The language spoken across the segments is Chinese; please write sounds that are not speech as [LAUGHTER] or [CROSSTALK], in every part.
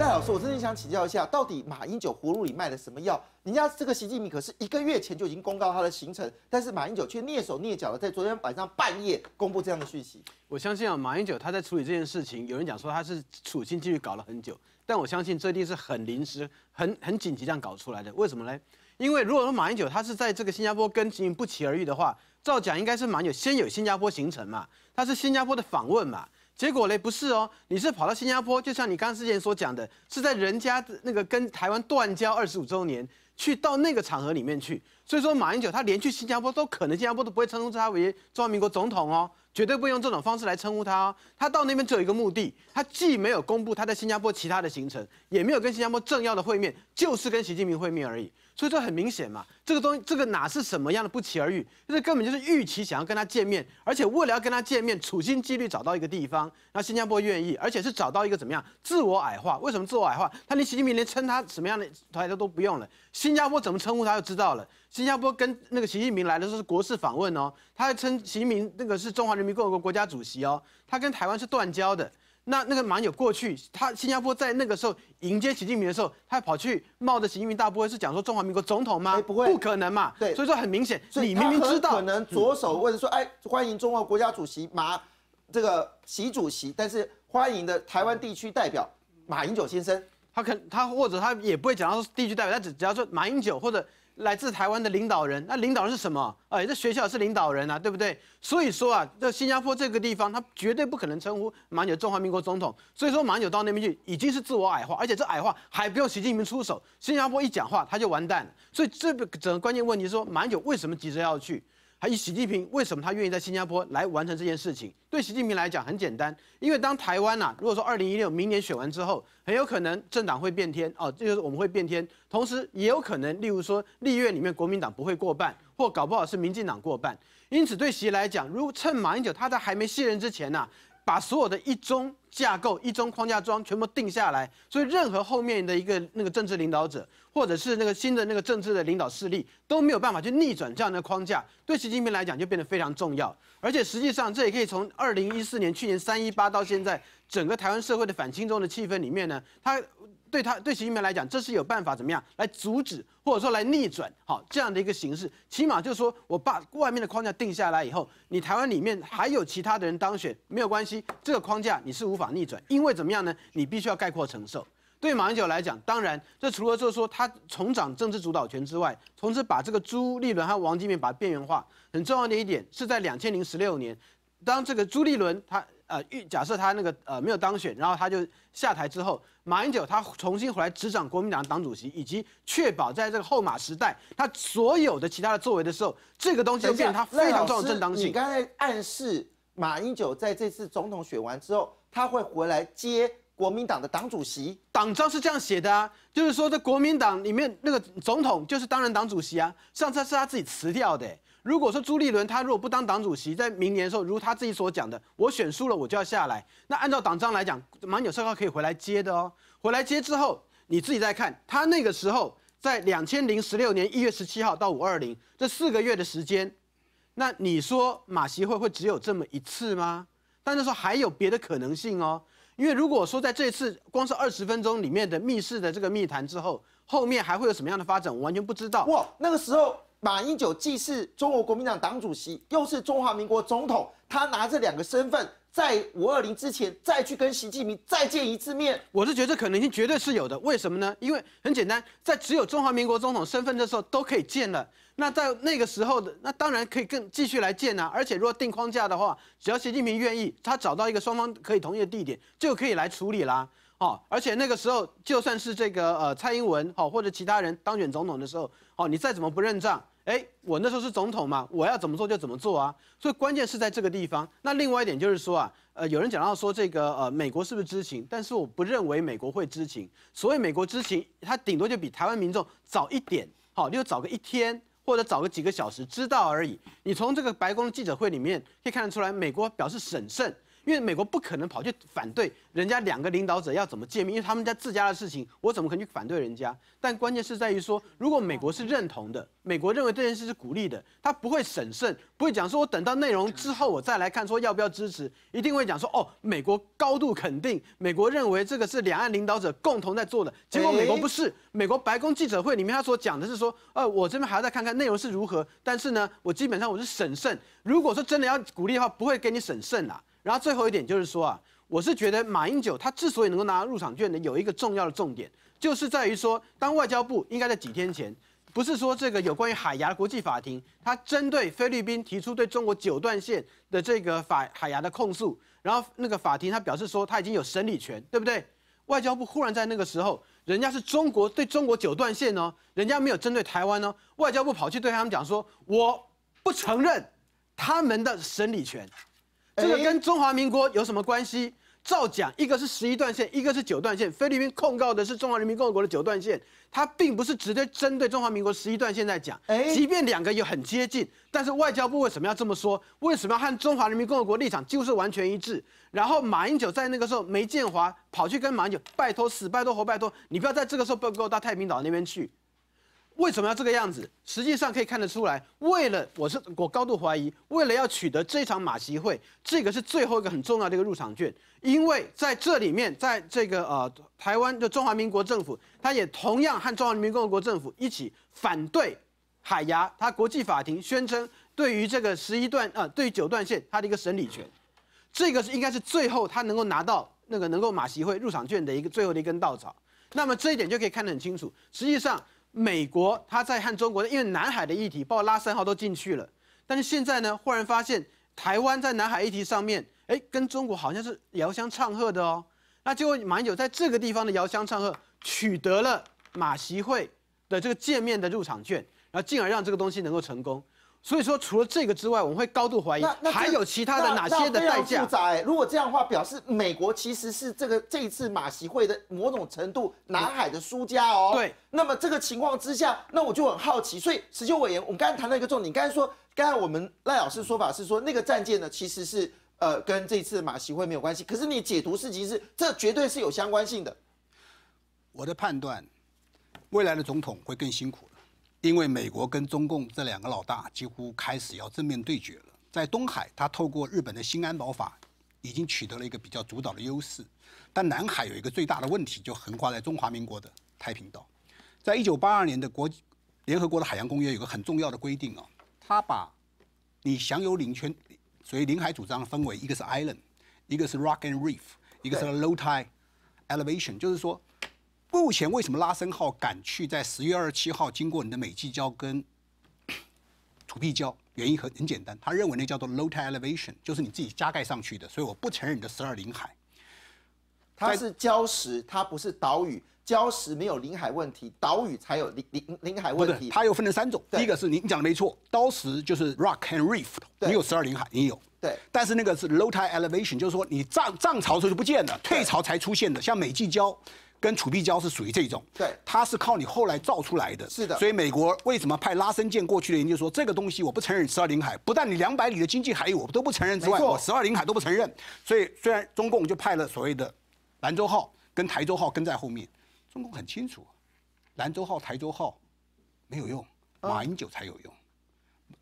戴老师，我真的想请教一下，到底马英九葫芦里卖的什么药？人家这个习近平可是一个月前就已经公告他的行程，但是马英九却蹑手蹑脚的在昨天晚上半夜公布这样的讯息。我相信啊，马英九他在处理这件事情，有人讲说他是处心继续搞了很久，但我相信这一定是很临时、很很紧急这样搞出来的。为什么呢？因为如果说马英九他是在这个新加坡跟习近平不期而遇的话，照讲应该是马英九先有新加坡行程嘛，他是新加坡的访问嘛。结果嘞，不是哦，你是跑到新加坡，就像你刚之前所讲的，是在人家那个跟台湾断交二十五周年，去到那个场合里面去，所以说马英九他连去新加坡都可能，新加坡都不会称呼他为中华民国总统哦。绝对不用这种方式来称呼他。哦。他到那边只有一个目的，他既没有公布他在新加坡其他的行程，也没有跟新加坡政要的会面，就是跟习近平会面而已。所以这很明显嘛，这个东西这个哪是什么样的不期而遇？这根本就是预期想要跟他见面，而且为了要跟他见面，处心积虑找到一个地方，那新加坡愿意，而且是找到一个怎么样自我矮化？为什么自我矮化？他连习近平连称他什么样的台头都不用了，新加坡怎么称呼他就知道了。新加坡跟那个习近平来的时候是国事访问哦，他还称习近平那个是中华人民共和国国家主席哦，他跟台湾是断交的。那那个马英九过去，他新加坡在那个时候迎接习近平的时候，他跑去冒着习近平大不是讲说中华民国总统吗？不会，不可能嘛。对，所以说很明显，你明明知道，可能左手问说，哎，欢迎中华国家主席马这个习主席，但是欢迎的台湾地区代表马英九先生，他可他或者他也不会讲到说地区代表，他只只要说马英九或者。来自台湾的领导人，那领导人是什么？哎，这学校是领导人啊，对不对？所以说啊，这新加坡这个地方，他绝对不可能称呼马九中华民国总统。所以说，马九到那边去已经是自我矮化，而且这矮化还不用习近平出手，新加坡一讲话他就完蛋。所以这个整个关键问题是说，马九为什么急着要去？还以习近平为什么他愿意在新加坡来完成这件事情？对习近平来讲很简单，因为当台湾呐，如果说二零一六明年选完之后，很有可能政党会变天哦，这就是我们会变天，同时也有可能，例如说立院里面国民党不会过半，或搞不好是民进党过半，因此对习来讲，如果趁马英九他在还没卸任之前呐。把所有的一中架构、一中框架装全部定下来，所以任何后面的一个那个政治领导者，或者是那个新的那个政治的领导势力，都没有办法去逆转这样的框架。对习近平来讲，就变得非常重要。而且实际上，这也可以从二零一四年去年三一八到现在，整个台湾社会的反清中的气氛里面呢，他。对他对习近平来讲，这是有办法怎么样来阻止或者说来逆转好这样的一个形式。起码就是说我把外面的框架定下来以后，你台湾里面还有其他的人当选没有关系，这个框架你是无法逆转，因为怎么样呢？你必须要概括承受。对马英九来讲，当然这除了就是说他重掌政治主导权之外，同时把这个朱立伦和王金平把它边缘化。很重要的一点是在两千零十六年，当这个朱立伦他。呃，预假设他那个呃没有当选，然后他就下台之后，马英九他重新回来执掌国民党的党主席，以及确保在这个后马时代他所有的其他的作为的时候，这个东西就变成他非常重要的正当性。你刚才暗示马英九在这次总统选完之后，他会回来接国民党的党主席？党章是这样写的啊，就是说这国民党里面那个总统就是当然党主席啊，上次是他自己辞掉的。如果说朱立伦他如果不当党主席，在明年的时候，如他自己所讲的我选输了，我就要下来，那按照党章来讲，马纽社他可以回来接的哦。回来接之后，你自己再看，他那个时候在两千零十六年一月十七号到五二零这四个月的时间，那你说马习会会只有这么一次吗？但是说还有别的可能性哦，因为如果说在这次光是二十分钟里面的密室的这个密谈之后，后面还会有什么样的发展，我完全不知道。哇，那个时候。马英九既是中国国民党党主席，又是中华民国总统，他拿这两个身份，在五二零之前再去跟习近平再见一次面，我是觉得可能性绝对是有的。为什么呢？因为很简单，在只有中华民国总统身份的时候都可以见了，那在那个时候的那当然可以更继续来见啊。而且如果定框架的话，只要习近平愿意，他找到一个双方可以同意的地点，就可以来处理啦。好，而且那个时候，就算是这个呃蔡英文好，或者其他人当选总统的时候，好，你再怎么不认账，哎，我那时候是总统嘛，我要怎么做就怎么做啊。所以关键是在这个地方。那另外一点就是说啊，呃，有人讲到说这个呃美国是不是知情，但是我不认为美国会知情。所谓美国知情，他顶多就比台湾民众早一点，好，就早个一天或者早个几个小时知道而已。你从这个白宫记者会里面可以看得出来，美国表示审慎。因为美国不可能跑去反对人家两个领导者要怎么见面，因为他们家自家的事情，我怎么可能去反对人家？但关键是在于说，如果美国是认同的，美国认为这件事是鼓励的，他不会审慎，不会讲说我等到内容之后我再来看说要不要支持，一定会讲说哦，美国高度肯定，美国认为这个是两岸领导者共同在做的。结果美国不是，美国白宫记者会里面他所讲的是说，呃，我这边还要再看看内容是如何，但是呢，我基本上我是审慎，如果说真的要鼓励的话，不会给你审慎啦。然后最后一点就是说啊，我是觉得马英九他之所以能够拿到入场券的，有一个重要的重点，就是在于说，当外交部应该在几天前，不是说这个有关于海牙国际法庭，他针对菲律宾提出对中国九段线的这个法海牙的控诉，然后那个法庭他表示说他已经有审理权，对不对？外交部忽然在那个时候，人家是中国对中国九段线哦，人家没有针对台湾哦，外交部跑去对他们讲说，我不承认他们的审理权。这个跟中华民国有什么关系？照讲，一个是十一段线，一个是九段线。菲律宾控告的是中华人民共和国的九段线，它并不是直接针对中华民国十一段线在讲。哎，即便两个有很接近，但是外交部为什么要这么说？为什么要和中华人民共和国立场就是完全一致？然后马英九在那个时候，梅建华跑去跟马英九拜托死，拜托活，拜托你不要在这个时候不要给我到太平岛那边去。为什么要这个样子？实际上可以看得出来，为了我是我高度怀疑，为了要取得这场马席会，这个是最后一个很重要的一个入场券。因为在这里面，在这个呃台湾的中华民国政府，他也同样和中华人民共和国政府一起反对海牙他国际法庭宣称对于这个十一段呃对九段线他的一个审理权，这个是应该是最后他能够拿到那个能够马席会入场券的一个最后的一根稻草。那么这一点就可以看得很清楚，实际上。美国他在和中国因为南海的议题，包括拉三号都进去了，但是现在呢，忽然发现台湾在南海议题上面，哎，跟中国好像是遥相唱和的哦。那结果蛮久在这个地方的遥相唱和，取得了马习会的这个见面的入场券，然后进而让这个东西能够成功。所以说，除了这个之外，我们会高度怀疑还有其他的哪些的代价？如果这样的话，表示美国其实是这个这一次马习会的某种程度南海的输家哦。对。那么这个情况之下，那我就很好奇。所以，石秀委员，我们刚才谈到一个重点，你刚才说，刚才我们赖老师说法是说那个战舰呢，其实是呃跟这次马习会没有关系。可是你解读事情是，这绝对是有相关性的。我的判断，未来的总统会更辛苦。因为美国跟中共这两个老大几乎开始要正面对决了，在东海，他透过日本的新安保法，已经取得了一个比较主导的优势。但南海有一个最大的问题，就横跨在中华民国的太平岛。在一九八二年的国际联合国的海洋公约有个很重要的规定啊，他把你享有领权，所以领海主张分为一个是 island，一个是 rock and reef，一个是 low tide elevation，就是说。目前为什么拉森号敢去在十月二十七号经过你的美济礁跟 [COUGHS] 土壁礁？原因很很简单，他认为那叫做 low tide elevation，就是你自己加盖上去的，所以我不承认你的十二领海。它是礁石，它不是岛屿，礁石没有领海问题，岛屿才有领领领海问题。它又分成三种，第一个是你你讲的没错，礁石就是 rock and reef，你有十二领海，你有对，但是那个是 low tide elevation，就是说你涨涨潮时候就不见了，退潮才出现的，像美济礁。跟储币胶是属于这种，对，它是靠你后来造出来的，是的。所以美国为什么派拉森舰过去的？研究说这个东西我不承认十二零海，不但你两百里的经济海域我都不承认之外，我十二零海都不承认。所以虽然中共就派了所谓的兰州号跟台州号跟在后面，中共很清楚，兰州号、台州号没有用，马英九才有用。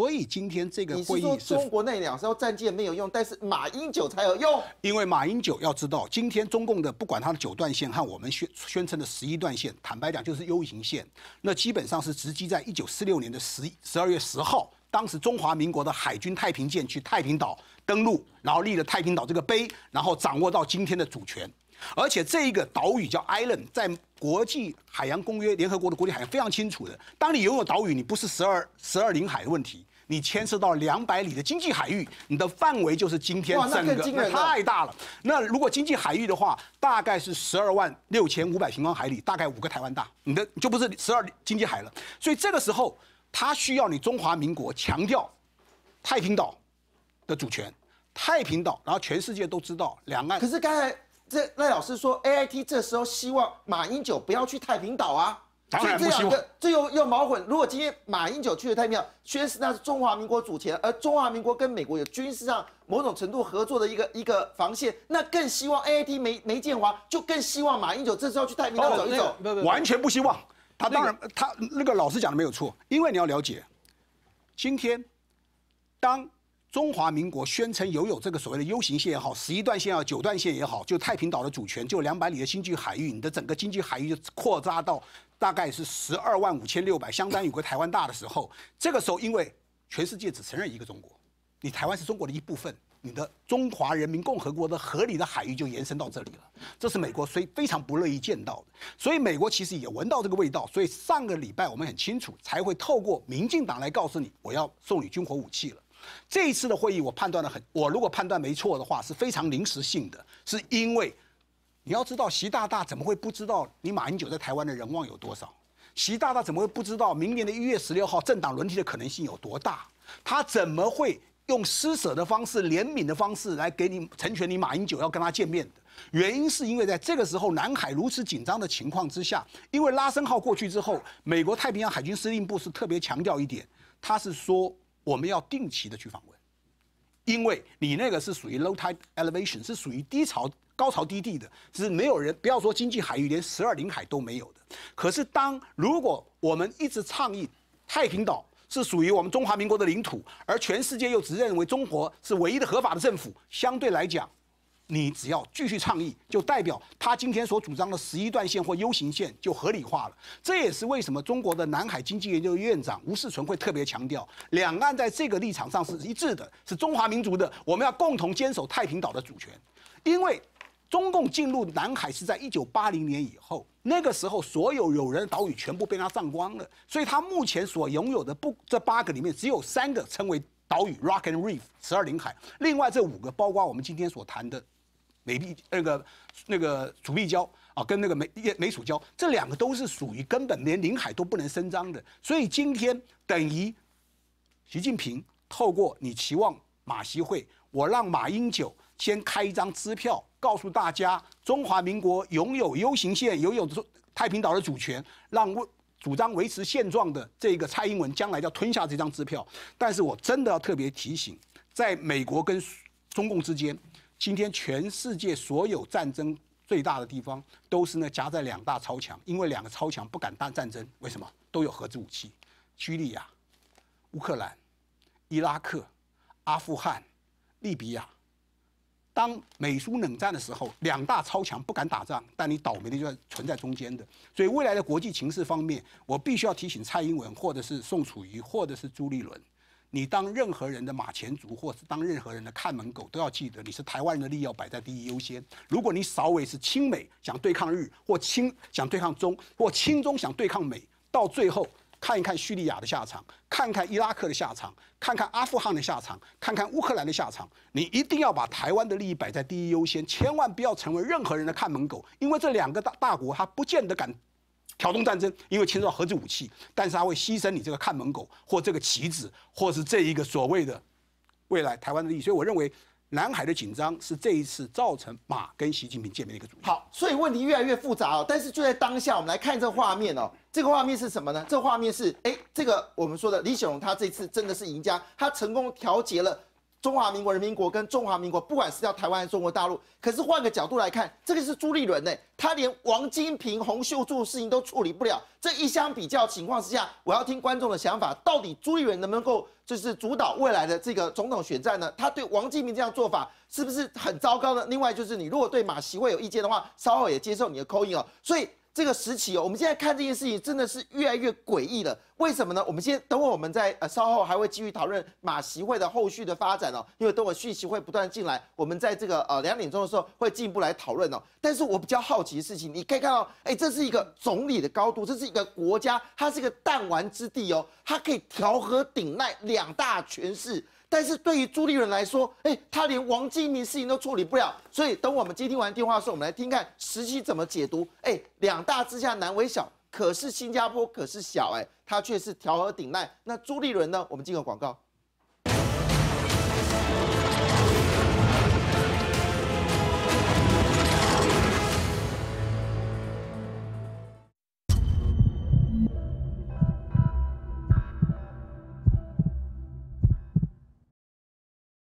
所以今天这个会议是，是中国那两艘战舰没有用，但是马英九才有用？因为马英九要知道，今天中共的不管他的九段线，和我们宣宣称的十一段线，坦白讲就是 U 型线。那基本上是直击在一九四六年的十十二月十号，当时中华民国的海军太平舰去太平岛登陆，然后立了太平岛这个碑，然后掌握到今天的主权。而且这一个岛屿叫 Island，在国际海洋公约、联合国的国际海洋非常清楚的。当你拥有岛屿，你不是十二十二领海的问题。你牵涉到两百里的经济海域，你的范围就是今天整个，那太大了。那如果经济海域的话，大概是十二万六千五百平方海里，大概五个台湾大，你的就不是十二经济海了。所以这个时候，他需要你中华民国强调太平岛的主权，太平岛，然后全世界都知道两岸。可是刚才这赖老师说，AIT 这时候希望马英九不要去太平岛啊。当然不希望，这又又矛盾。如果今天马英九去的太洋，宣誓那是中华民国主权，而中华民国跟美国有军事上某种程度合作的一个一个防线，那更希望 a A t 梅梅建华就更希望马英九这次要去太平岛走一走，完全不希望。他当然他那个老师讲的没有错，因为你要了解，今天当。中华民国宣称拥有这个所谓的 U 型线也好，十一段线也好，九段线也好，就太平岛的主权，就两百里的经济海域，你的整个经济海域扩大到大概是十二万五千六百，相当于一个台湾大的时候。这个时候，因为全世界只承认一个中国，你台湾是中国的一部分，你的中华人民共和国的合理的海域就延伸到这里了。这是美国以非常不乐意见到的，所以美国其实也闻到这个味道，所以上个礼拜我们很清楚才会透过民进党来告诉你，我要送你军火武器了。这一次的会议，我判断的很，我如果判断没错的话，是非常临时性的。是因为你要知道，习大大怎么会不知道你马英九在台湾的人望有多少？习大大怎么会不知道明年的一月十六号政党轮替的可能性有多大？他怎么会用施舍的方式、怜悯的方式来给你成全你马英九要跟他见面的？原因是因为在这个时候南海如此紧张的情况之下，因为拉森号过去之后，美国太平洋海军司令部是特别强调一点，他是说。我们要定期的去访问，因为你那个是属于 low tide elevation，是属于低潮高潮低地的，是没有人不要说经济海域，连十二领海都没有的。可是，当如果我们一直倡议，太平岛是属于我们中华民国的领土，而全世界又只认为中国是唯一的合法的政府，相对来讲。你只要继续倡议，就代表他今天所主张的十一段线或 U 型线就合理化了。这也是为什么中国的南海经济研究院院长吴世存会特别强调，两岸在这个立场上是一致的，是中华民族的，我们要共同坚守太平岛的主权。因为中共进入南海是在一九八零年以后，那个时候所有有人的岛屿全部被他占光了，所以他目前所拥有的不这八个里面只有三个称为岛屿 （rock and reef） 十二领海，另外这五个包括我们今天所谈的。美币那个那个主币交啊，跟那个美美属交，这两个都是属于根本连领海都不能伸张的。所以今天等于习近平透过你期望马习会，我让马英九先开一张支票，告诉大家中华民国拥有 U 型线，拥有太平岛的主权，让主张维持现状的这个蔡英文将来要吞下这张支票。但是我真的要特别提醒，在美国跟中共之间。今天全世界所有战争最大的地方都是那夹在两大超强，因为两个超强不敢打战争，为什么？都有核子武器。叙利亚、乌克兰、伊拉克、阿富汗、利比亚。当美苏冷战的时候，两大超强不敢打仗，但你倒霉的就在存在中间的。所以未来的国际情势方面，我必须要提醒蔡英文，或者是宋楚瑜，或者是朱立伦。你当任何人的马前卒，或是当任何人的看门狗，都要记得，你是台湾人的利益要摆在第一优先。如果你稍微是亲美，想对抗日，或亲想对抗中，或亲中想对抗美，到最后看一看叙利亚的下场，看看伊拉克的下场，看看阿富汗的下场，看看乌克兰的下场，你一定要把台湾的利益摆在第一优先，千万不要成为任何人的看门狗，因为这两个大大国，他不见得敢。挑动战争，因为牵涉到核子武器，但是他会牺牲你这个看门狗或这个棋子，或是这一个所谓的未来台湾的利益。所以我认为南海的紧张是这一次造成马跟习近平见面的一个主因。好，所以问题越来越复杂哦。但是就在当下，我们来看这画面哦，这个画面是什么呢？这画面是哎，这个我们说的李显龙，他这次真的是赢家，他成功调节了。中华民国、人民国跟中华民国，不管是叫台湾还是中国大陆，可是换个角度来看，这个是朱立伦呢，他连王金平、洪秀柱的事情都处理不了。这一相比较情况之下，我要听观众的想法，到底朱立伦能不能够就是主导未来的这个总统选战呢？他对王金平这样做法是不是很糟糕呢？另外就是你如果对马席会有意见的话，稍后也接受你的扣音哦。所以。这个时期哦，我们现在看这件事情真的是越来越诡异了。为什么呢？我们先等会，我们在呃稍后还会继续讨论马习会的后续的发展哦。因为等我讯息会不断进来，我们在这个呃两点钟的时候会进一步来讨论哦。但是我比较好奇的事情，你可以看到，哎，这是一个总理的高度，这是一个国家，它是一个弹丸之地哦，它可以调和鼎鼐两大权势。但是对于朱立伦来说，哎，他连王金明事情都处理不了，所以等我们接听完电话的时候，我们来听看十七怎么解读。哎，两大之下难为小，可是新加坡可是小哎，他却是调和顶赖。那朱立伦呢？我们进个广告。